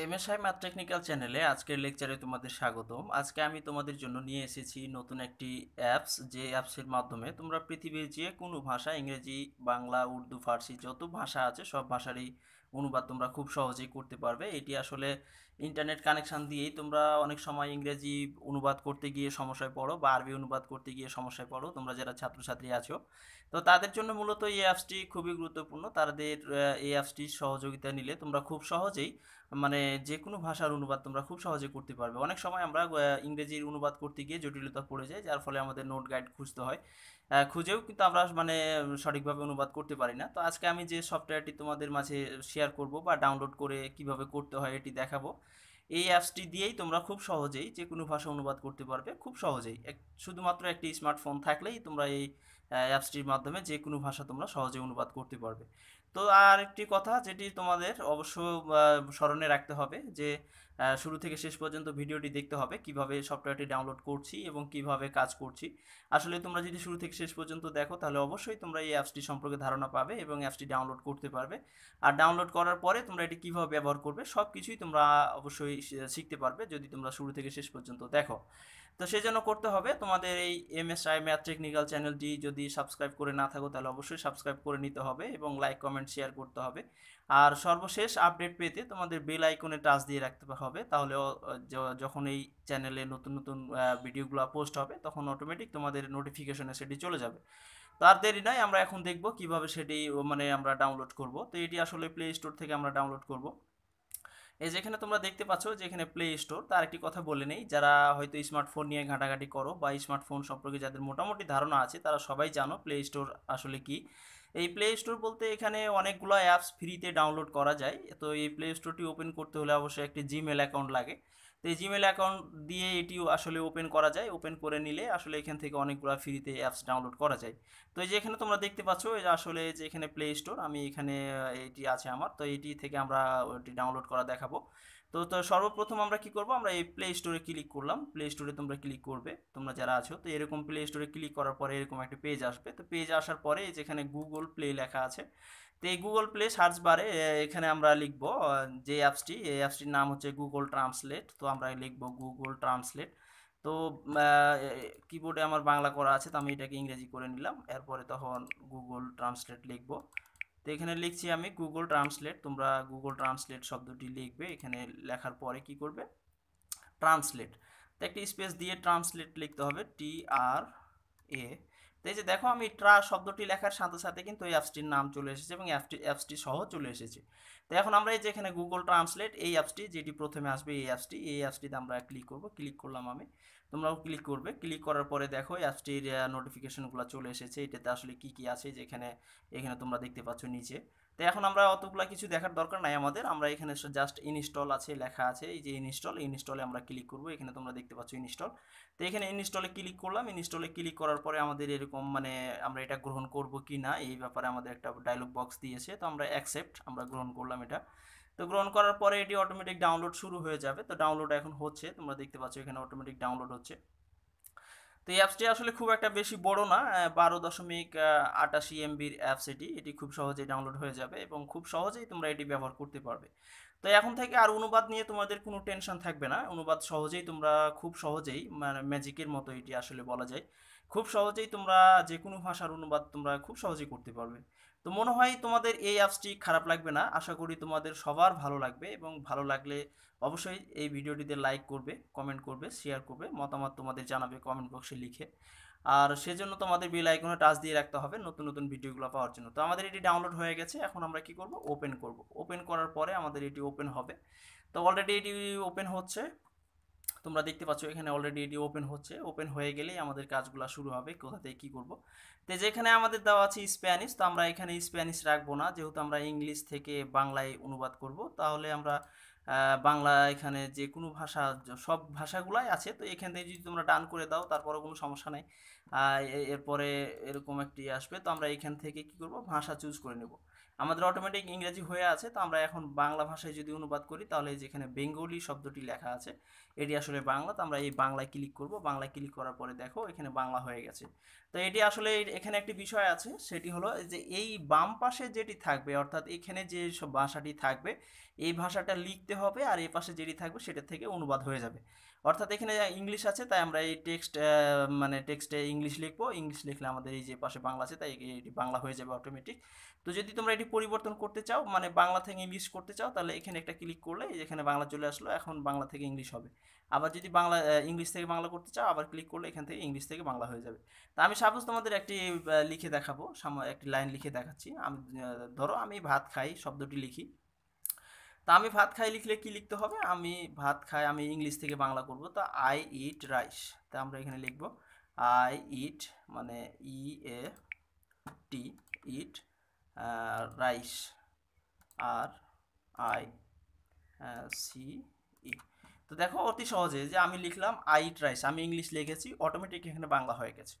MSI math technical চ্যানেলে আজকের লেকচারে তোমাদের স্বাগতম আজকে আমি তোমাদের জন্য নিয়ে এসেছি নতুন একটি অ্যাপস যে অ্যাপসের মাধ্যমে তোমরা পৃথিবীর যে কোনো ভাষা ইংরেজি বাংলা উর্দু ফার্সি যত ভাষা আছে সব ভাষারই অনুবাদ তোমরা খুব সহজেই করতে পারবে এটি আসলে ইন্টারনেট কানেকশান দিয়েই তোমরা অনেক সময় ইংরেজি অনুবাদ করতে গিয়ে সমস্যায় পড়ো বা আরবি অনুবাদ করতে গিয়ে সমস্যায় পড়ো তোমরা যারা ছাত্রছাত্রী আছো তো তাদের জন্য মূলত এই অ্যাপসটি খুবই গুরুত্বপূর্ণ তাদের এই অ্যাপসটির সহযোগিতা নিলে তোমরা খুব সহজেই মানে যে কোনো ভাষার অনুবাদ তোমরা খুব সহজে করতে পারবে অনেক সময় আমরা ইংরেজির অনুবাদ করতে গিয়ে জটিলতা পড়ে যায় যার ফলে আমাদের নোট গাইড খুঁজতে হয় খুঁজেও কিন্তু আমরা মানে সঠিকভাবে অনুবাদ করতে পারি না তো আজকে আমি যে সফটওয়্যারটি তোমাদের মাঝে শেয়ার করব বা ডাউনলোড করে কিভাবে করতে হয় এটি দেখাবো এই অ্যাপসটি দিয়েই তোমরা খুব সহজেই যে কোনো ভাষা অনুবাদ করতে পারবে খুব সহজেই শুধুমাত্র একটি স্মার্টফোন থাকলেই তোমরা এই অ্যাপসটির মাধ্যমে যে কোনো ভাষা তোমরা সহজে অনুবাদ করতে পারবে তো আর একটি কথা যেটি তোমাদের অবশ্য স্মরণে রাখতে হবে যে শুরু থেকে শেষ পর্যন্ত ভিডিওটি দেখতে হবে কিভাবে সফটওয়্যারটি ডাউনলোড করছি এবং কিভাবে কাজ করছি আসলে তোমরা যদি শুরু থেকে শেষ পর্যন্ত দেখো তাহলে অবশ্যই তোমরা এই অ্যাপসটি সম্পর্কে ধারণা পাবে এবং অ্যাপসটি ডাউনলোড করতে পারবে আর ডাউনলোড করার পরে তোমরা এটি কিভাবে ব্যবহার করবে সব কিছুই তোমরা অবশ্যই শিখতে পারবে যদি তোমরা শুরু থেকে শেষ পর্যন্ত দেখো তো সেই জন্য করতে হবে তোমাদের এই M S I math technical চ্যানেলটি যদি সাবস্ক্রাইব করে না থাকো তাহলে অবশ্যই সাবস্ক্রাইব করে নিতে হবে এবং লাইক কমেন্ট শেয়ার করতে হবে আর সর্বশেষ আপডেট পেতে তোমাদের বেল আইকনে টাচ দিয়ে রাখতে হবে তাহলে যখন এই চ্যানেলে নতুন নতুন ভিডিওগুলো পোস্ট হবে তখন অটোমেটিক তোমাদের নোটিফিকেশনে সেটি চলে যাবে তার দেরি নয় আমরা এখন দেখব কিভাবে সেটি মানে আমরা ডাউনলোড করব তো এটি আসলে প্লে স্টোর থেকে আমরা ডাউনলোড করব এই যেখানে তোমরা দেখতে পাচ্ছ যে এখানে প্লে স্টোর তার একটি কথা বলে নেই যারা হয়তো স্মার্টফোন নিয়ে ঘাঁটাঘাঁটি করো বা স্মার্টফোন সম্পর্কে যাদের মোটামুটি ধারণা আছে তারা সবাই জানো প্লে স্টোর আসলে কি এই প্লে স্টোর বলতে এখানে অনেকগুলো অ্যাপস ফ্রিতে ডাউনলোড করা যায় তো এই প্লে স্টোরটি ওপেন করতে হলে অবশ্যই একটি জিমেল অ্যাকাউন্ট লাগে তো এই জিমেল অ্যাকাউন্ট দিয়ে এটি আসলে ওপেন করা যায় ওপেন করে নিলে আসলে এখান থেকে অনেকগুলো ফ্রিতে অ্যাপস ডাউনলোড করা যায় তো এই যে এখানে তোমরা দেখতে পাচ্ছ এই আসলে যে এখানে প্লে স্টোর আমি এখানে এটি আছে আমার তো এটি থেকে আমরা ওটি ডাউনলোড করা দেখাবো তো তো সর্বপ্রথম আমরা কি করব আমরা এই প্লে স্টোরে ক্লিক করলাম প্লে স্টোরে তোমরা ক্লিক করবে তোমরা যারা আছো তো এরকম প্লে স্টোরে ক্লিক করার পরে এরকম একটা পেজ আসবে তো পেজ আসার পরে যেখানে গুগল প্লে লেখা আছে তো এই গুগল প্লে সার্চ বারে এখানে আমরা লিখব যে অ্যাপসটি এই অ্যাপসটির নাম হচ্ছে গুগল ট্রান্সলেট তো আমরা লিখব গুগল ট্রান্সলেট তো কিবোর্ডে আমার বাংলা করা আছে তো আমি এটাকে ইংরেজি করে নিলাম এরপরে তখন গুগল ট্রান্সলেট লিখব তো এখানে লিখছি আমি গুগল ট্রান্সলেট তোমরা গুগল ট্রান্সলেট শব্দটি লিখবে এখানে লেখার পরে কি করবে ট্রান্সলেট তো একটি স্পেস দিয়ে ট্রান্সলেট লিখতে হবে টি আর এ তো এই যে দেখো আমি ট্রা শব্দটি লেখার সাথে সাথে কিন্তু এই অ্যাপসটির নাম চলে এসেছে এবং অ্যাপটি অ্যাপসটি সহ চলে এসেছে তো এখন আমরা এই যে এখানে গুগল ট্রান্সলেট এই অ্যাপসটি যেটি প্রথমে আসবে এই অ্যাপসটি এই অ্যাপসটিতে আমরা ক্লিক করব ক্লিক করলাম আমি তোমরাও ক্লিক করবে ক্লিক করার পরে দেখো অ্যাপসটির নোটিফিকেশনগুলো চলে এসেছে এটাতে আসলে কি কি আছে যেখানে এখানে তোমরা দেখতে পাচ্ছ নিচে তো এখন আমরা অতগুলা কিছু দেখার দরকার নাই আমাদের আমরা এখানে জাস্ট ইনস্টল আছে লেখা আছে এই যে ইনস্টল ইনস্টলে আমরা ক্লিক করব এখানে তোমরা দেখতে পাচ্ছ ইনস্টল তো এখানে ইনস্টলে ক্লিক করলাম ইনস্টলে ক্লিক করার পরে আমাদের এরকম মানে আমরা এটা গ্রহণ করব কি না এই ব্যাপারে আমাদের একটা ডায়লগ বক্স দিয়েছে তো আমরা অ্যাকসেপ্ট আমরা গ্রহণ করলাম এটা তো গ্রহণ করার পরে এটি অটোমেটিক ডাউনলোড শুরু হয়ে যাবে তো ডাউনলোড এখন হচ্ছে তোমরা দেখতে পাচ্ছ এখানে অটোমেটিক ডাউনলোড হচ্ছে তো এই অ্যাপসটি আসলে খুব একটা বেশি বড় না বারো দশমিক আটাশি এমবির অ্যাপস এটি এটি খুব সহজেই ডাউনলোড হয়ে যাবে এবং খুব সহজেই তোমরা এটি ব্যবহার করতে পারবে তাই এখন থেকে আর অনুবাদ নিয়ে তোমাদের কোনো টেনশন থাকবে না অনুবাদ সহজেই তোমরা খুব সহজেই মানে ম্যাজিকের মতো এটি আসলে বলা যায় খুব সহজেই তোমরা যে কোনো ভাষার অনুবাদ তোমরা খুব সহজেই করতে পারবে তো মনে হয় তোমাদের এই অ্যাপসটি খারাপ লাগবে না আশা করি তোমাদের সবার ভালো লাগবে এবং ভালো লাগলে অবশ্যই এই ভিডিওটিতে লাইক করবে কমেন্ট করবে শেয়ার করবে মতামত তোমাদের জানাবে কমেন্ট বক্সে লিখে আর সেজন্য তোমাদের বিল আইকনে টাচ দিয়ে রাখতে হবে নতুন নতুন ভিডিওগুলো পাওয়ার জন্য তো আমাদের এটি ডাউনলোড হয়ে গেছে এখন আমরা কি করব ওপেন করব ওপেন করার পরে আমাদের এটি ওপেন হবে তো অলরেডি এটি ওপেন হচ্ছে তোমরা দেখতে পাচ্ছ এখানে অলরেডি এটি ওপেন হচ্ছে ওপেন হয়ে গেলেই আমাদের কাজগুলো শুরু হবে কোথাতে কী করব তো যেখানে আমাদের দেওয়া আছে স্প্যানিশ তো আমরা এখানে স্প্যানিশ রাখবো না যেহেতু আমরা ইংলিশ থেকে বাংলায় অনুবাদ করব তাহলে আমরা বাংলা এখানে যে কোনো ভাষা সব ভাষাগুলাই আছে তো এখান থেকে যদি তোমরা ডান করে দাও তারপরে কোনো সমস্যা নেই এরপরে এরকম একটি ইয়ে আসবে তো আমরা এখান থেকে কি করব ভাষা চুজ করে নেব আমাদের অটোমেটিক ইংরেজি হয়ে আছে তো আমরা এখন বাংলা ভাষায় যদি অনুবাদ করি তাহলে যেখানে বেঙ্গলি শব্দটি লেখা আছে এটি আসলে বাংলা তো আমরা এই বাংলায় ক্লিক করব বাংলায় ক্লিক করার পরে দেখো এখানে বাংলা হয়ে গেছে তো এটি আসলে এখানে একটি বিষয় আছে সেটি হলো যে এই বাম পাশে যেটি থাকবে অর্থাৎ এখানে যে সব ভাষাটি থাকবে এই ভাষাটা লিখতে হবে আর এই পাশে যেটি থাকবে সেটা থেকে অনুবাদ হয়ে যাবে অর্থাৎ এখানে ইংলিশ আছে তাই আমরা এই টেক্সট মানে টেক্সটে ইংলিশ লিখবো ইংলিশ লিখলে আমাদের এই যে পাশে বাংলা আছে তাই এটি বাংলা হয়ে যাবে অটোমেটিক তো যদি তোমরা এটি পরিবর্তন করতে চাও মানে বাংলা থেকে ইংলিশ করতে চাও তাহলে এখানে একটা ক্লিক করলে এখানে বাংলা চলে আসলো এখন বাংলা থেকে ইংলিশ হবে আবার যদি বাংলা ইংলিশ থেকে বাংলা করতে চাও আবার ক্লিক করলে এখান থেকে ইংলিশ থেকে বাংলা হয়ে যাবে তা আমি সাপোজ তোমাদের একটি লিখে দেখাবো একটি লাইন লিখে দেখাচ্ছি আমি ধরো আমি ভাত খাই শব্দটি লিখি তা আমি ভাত খাই লিখলে কি লিখতে হবে আমি ভাত খাই আমি ইংলিশ থেকে বাংলা করব তো আই ইট রাইস তা আমরা এখানে লিখব আই ইট মানে E A T eat rice আর আই সি ইট তো দেখো অতি সহজে যে আমি লিখলাম আই ট্রাইস আমি ইংলিশ লিখেছি অটোমেটিক এখানে বাংলা হয়ে গেছে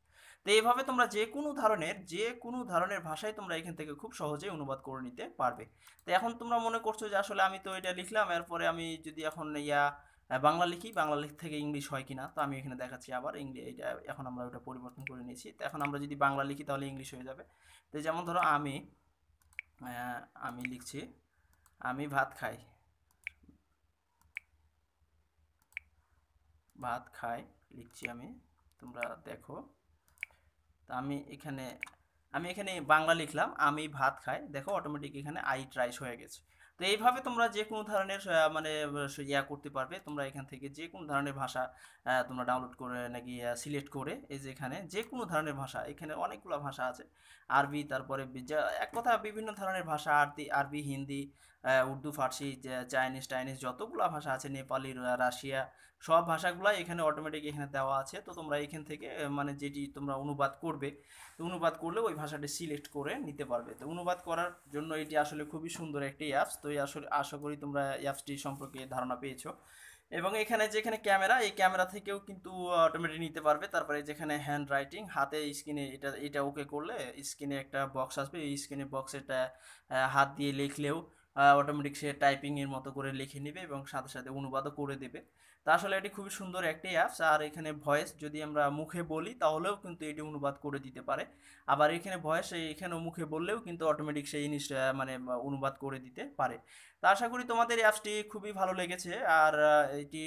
তো এইভাবে তোমরা যে কোনো ধরনের যে কোনো ধরনের ভাষায় তোমরা এখান থেকে খুব সহজেই অনুবাদ করে নিতে পারবে তো এখন তোমরা মনে করছো যে আসলে আমি তো এটা লিখলাম এরপরে আমি যদি এখন ইয়া বাংলা লিখি বাংলা লিখ থেকে ইংলিশ হয় কিনা তো আমি এখানে দেখাচ্ছি আবার ইংলিশ এটা এখন আমরা ওটা পরিবর্তন করে নিয়েছি তো এখন আমরা যদি বাংলা লিখি তাহলে ইংলিশ হয়ে যাবে তো যেমন ধরো আমি আমি লিখছি আমি ভাত খাই ভাত খায় লিখছি আমি তোমরা দেখো তা আমি এখানে আমি এখানে বাংলা লিখলাম আমি ভাত খাই দেখো অটোমেটিক এখানে আই ট্রাইস হয়ে গেছে তো এইভাবে তোমরা যে কোনো ধরনের মানে ইয়া করতে পারবে তোমরা এখান থেকে যে কোনো ধরনের ভাষা তোমরা ডাউনলোড করে নাকি সিলেক্ট করে এই যে এখানে যে কোনো ধরনের ভাষা এখানে অনেকগুলো ভাষা আছে আরবি তারপরে এক কথা বিভিন্ন ধরনের ভাষা আরবি আরবি হিন্দি উর্দু ফার্সি চাইনিজ টাইনিজ যতগুলো ভাষা আছে নেপালি রাশিয়া সব ভাষাগুলো এখানে অটোমেটিক এখানে দেওয়া আছে তো তোমরা এখান থেকে মানে যেটি তোমরা অনুবাদ করবে অনুবাদ করলে ওই ভাষাটি সিলেক্ট করে নিতে পারবে তো অনুবাদ করার জন্য এটি আসলে খুবই সুন্দর একটি অ্যাপস তো আসলে আশা করি তোমরা অ্যাপসটি সম্পর্কে ধারণা পেয়েছো এবং এখানে যেখানে ক্যামেরা এই ক্যামেরা থেকেও কিন্তু অটোমেটিক নিতে পারবে তারপরে যেখানে হ্যান্ড রাইটিং হাতে স্ক্রিনে এটা এটা ওকে করলে স্ক্রিনে একটা বক্স আসবে এই স্ক্রিনে বক্সেটা হাত দিয়ে লিখলেও অটোমেটিক সে টাইপিংয়ের মতো করে লিখে নেবে এবং সাথে সাথে অনুবাদও করে দেবে তা আসলে এটি খুবই সুন্দর একটি অ্যাপস আর এখানে ভয়েস যদি আমরা মুখে বলি তাহলেও কিন্তু এটি অনুবাদ করে দিতে পারে আবার এখানে ভয়েস এখানেও মুখে বললেও কিন্তু অটোমেটিক সেই জিনিস মানে অনুবাদ করে দিতে পারে তা আশা করি তোমাদের অ্যাপসটি খুবই ভালো লেগেছে আর এটি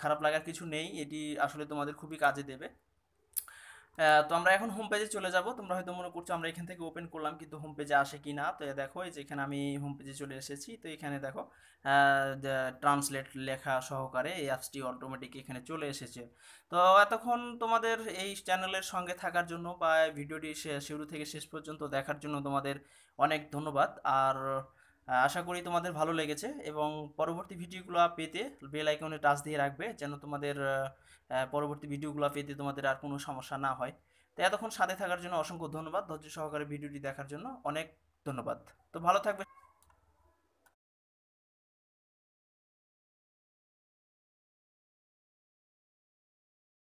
খারাপ লাগার কিছু নেই এটি আসলে তোমাদের খুবই কাজে দেবে তো আমরা এখন হোম পেজে চলে যাব তোমরা হয়তো মনে করছো আমরা এখান থেকে ওপেন করলাম কিন্তু হোম পেজে আসে কি না তো দেখো এই যে এখানে আমি হোম পেজে চলে এসেছি তো এখানে দেখো ট্রান্সলেট লেখা সহকারে এই অ্যাপসটি অটোমেটিক এখানে চলে এসেছে তো এতক্ষণ তোমাদের এই চ্যানেলের সঙ্গে থাকার জন্য বা ভিডিওটি শুরু থেকে শেষ পর্যন্ত দেখার জন্য তোমাদের অনেক ধন্যবাদ আর আশা করি তোমাদের ভালো লেগেছে এবং পরবর্তী ভিডিওগুলো পেতে বেল আইকনে টাচ দিয়ে রাখবে যেন তোমাদের পরবর্তী ভিডিওগুলো পেতে তোমাদের আর কোনো সমস্যা না হয় তো এতক্ষণ সাথে থাকার জন্য অসংখ্য ধন্যবাদ ধৈর্য সহকারে ভিডিওটি দেখার জন্য অনেক ধন্যবাদ তো ভালো থাকবে